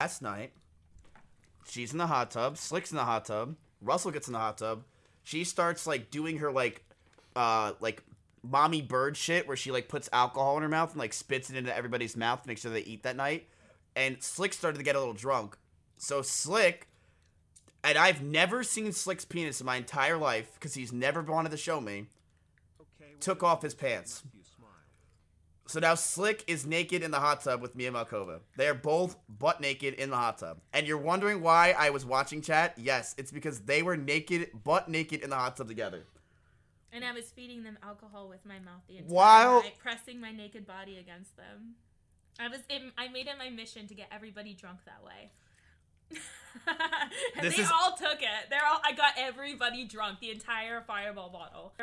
last night. She's in the hot tub. Slick's in the hot tub. Russell gets in the hot tub. She starts like doing her like, uh, like mommy bird shit where she like puts alcohol in her mouth and like spits it into everybody's mouth to make sure they eat that night. And Slick started to get a little drunk. So Slick, and I've never seen Slick's penis in my entire life because he's never wanted to show me. Okay, well, took off his pants. So now Slick is naked in the hot tub with Mia Malkova. They are both butt naked in the hot tub. And you're wondering why I was watching chat? Yes, it's because they were naked, butt naked in the hot tub together. And I was feeding them alcohol with my mouth the entire While... pressing my naked body against them. I was I made it my mission to get everybody drunk that way. and they is... all took it. They're all I got everybody drunk, the entire fireball bottle.